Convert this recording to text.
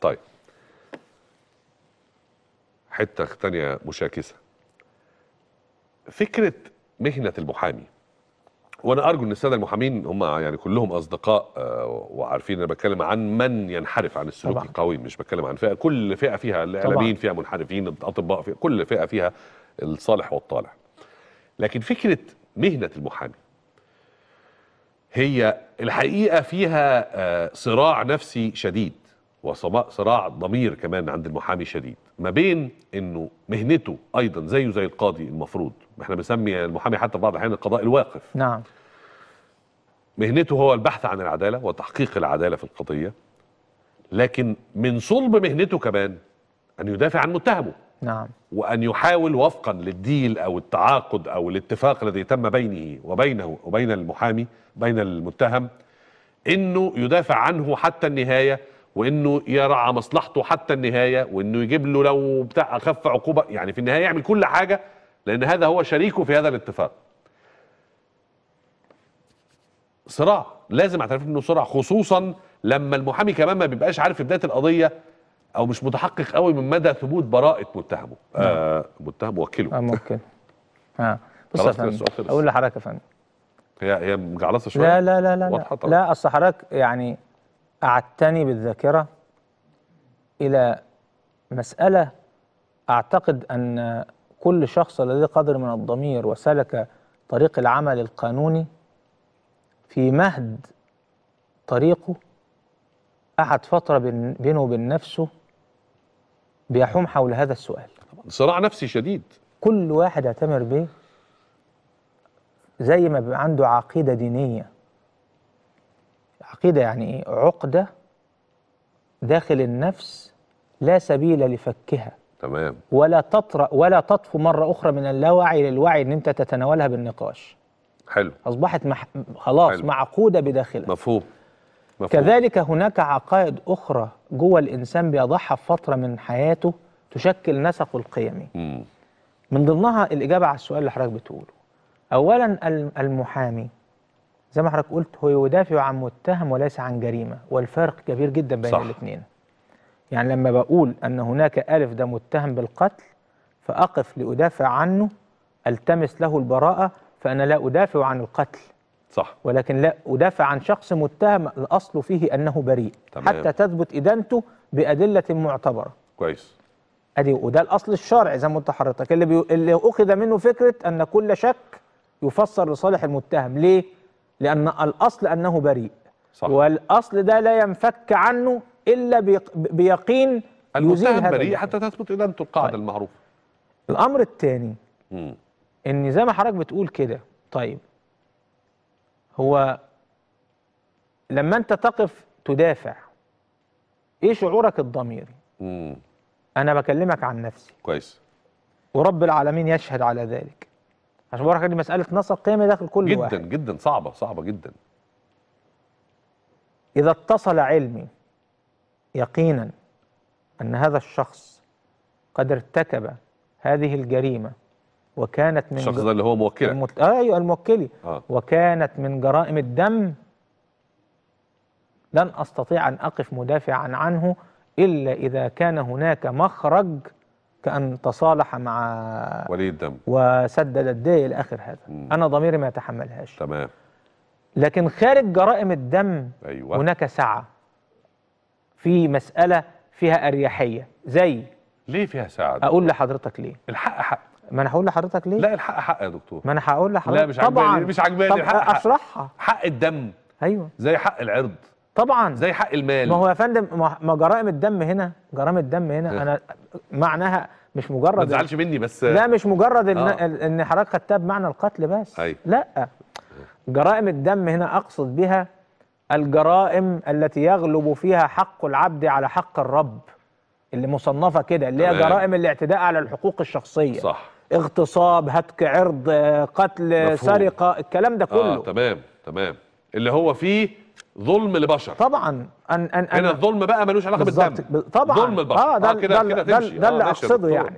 طيب حته ثانيه مشاكسه فكره مهنه المحامي وانا ارجو ان الساده المحامين هم يعني كلهم اصدقاء آه، وعارفين انا بتكلم عن من ينحرف عن السلوك طبعا. القوي مش بتكلم عن فئه كل فئه فيها الاعلاميين فيها منحرفين الاطباء فيها كل فئه فيها الصالح والطالح لكن فكره مهنه المحامي هي الحقيقه فيها آه، صراع نفسي شديد وصراع ضمير كمان عند المحامي شديد ما بين انه مهنته ايضا زيه زي القاضي المفروض احنا بنسمي المحامي حتى بعض الاحيان القضاء الواقف نعم مهنته هو البحث عن العداله وتحقيق العداله في القضيه لكن من صلب مهنته كمان ان يدافع عن متهمه نعم وان يحاول وفقا للديل او التعاقد او الاتفاق الذي تم بينه وبينه وبين المحامي بين المتهم انه يدافع عنه حتى النهايه وانه يرعى مصلحته حتى النهايه وانه يجيب له لو بتاع اخف عقوبه يعني في النهايه يعمل كل حاجه لان هذا هو شريكه في هذا الاتفاق. صراع لازم اعترف انه صراع خصوصا لما المحامي كمان ما بيبقاش عارف في بدايه القضيه او مش متحقق قوي من مدى ثبوت براءه متهمه آه نعم. متهم وكله اه موكله اه بص يا فندم اقول لحضرتك يا فندم هي هي مجعلصه شويه لا لا لا لا لا, لا اصل حضرتك يعني أعدتني بالذاكرة إلى مسألة أعتقد أن كل شخص لديه قدر من الضمير وسلك طريق العمل القانوني في مهد طريقه قعد فترة بينه وبين نفسه بيحوم حول هذا السؤال صراع نفسي شديد كل واحد يعتمر بيه زي ما بيبقى عنده عقيدة دينية عقيدة يعني إيه؟ عقدة داخل النفس لا سبيل لفكها تمام ولا تطرأ ولا تطفو مرة أخرى من اللاوعي للوعي إن أنت تتناولها بالنقاش حلو أصبحت مح... خلاص حلو. معقودة بداخلها مفهوم. مفهوم كذلك هناك عقائد أخرى جوه الإنسان بيضعها في فترة من حياته تشكل نسقه القيمي مم. من ضمنها الإجابة على السؤال اللي حضرتك بتقوله أولا المحامي زي ما حضرتك قلت هو يدافع عن متهم وليس عن جريمه والفرق كبير جدا بين الاثنين يعني لما بقول ان هناك الف ده متهم بالقتل فاقف لادافع عنه التمس له البراءه فانا لا ادافع عن القتل صح ولكن لا ادافع عن شخص متهم الاصل فيه انه بريء تمام. حتى تثبت ادانته بادله معتبره كويس ادي وده الاصل الشرعي زي ما قلت حضرتك اللي بي... اللي اخذ منه فكره ان كل شك يفسر لصالح المتهم ليه لأن الأصل أنه بريء صح. والأصل ده لا ينفك عنه إلا بيقين المتهم بريء حتى تثبت إدانته القاعدة طيب. المعروفة الأمر الثاني إن زي ما حضرتك بتقول كده طيب هو لما أنت تقف تدافع إيه شعورك الضميري؟ مم. أنا بكلمك عن نفسي كويس ورب العالمين يشهد على ذلك عشان بقول دي مساله نسق قيمي داخل كل جدا واحد. جدا صعبه صعبه جدا اذا اتصل علمي يقينا ان هذا الشخص قد ارتكب هذه الجريمه وكانت من الشخص ده اللي هو موكلك المت... آه، ايوه الموكلي آه. وكانت من جرائم الدم لن استطيع ان اقف مدافعا عنه الا اذا كان هناك مخرج كأن تصالح مع ولي الدم وسدد الداء إلى آخر هذا مم. أنا ضميري ما يتحملهاش تمام لكن خارج جرائم الدم أيوة. هناك سعة في مسألة فيها أريحية زي ليه فيها سعة أقول لحضرتك ليه الحق حق ما انا هقول لحضرتك ليه لا الحق حق يا دكتور ما انا هقول لحضرتك لا مش طبعا مش عجباني الحق اشرحها حق الدم ايوه زي حق العرض طبعا زي حق المال ما هو يا فندم ما جرائم الدم هنا جرائم الدم هنا انا معناها مش مجرد ما تزعلش مني بس لا مش مجرد ان آه. ان حضرتك خدتها بمعنى القتل بس أي. أيوه. لا جرائم الدم هنا اقصد بها الجرائم التي يغلب فيها حق العبد على حق الرب اللي مصنفه كده اللي هي جرائم الاعتداء على الحقوق الشخصيه صح اغتصاب هتك عرض قتل مفهوم. سرقه الكلام ده كله اه تمام تمام اللي هو فيه ظلم لبشر طبعا أن أن هنا الظلم بقى ملوش علاقه بالدم طبعا ظلم البشر اه كده آه، كده ده آه، اللي اقصده يعني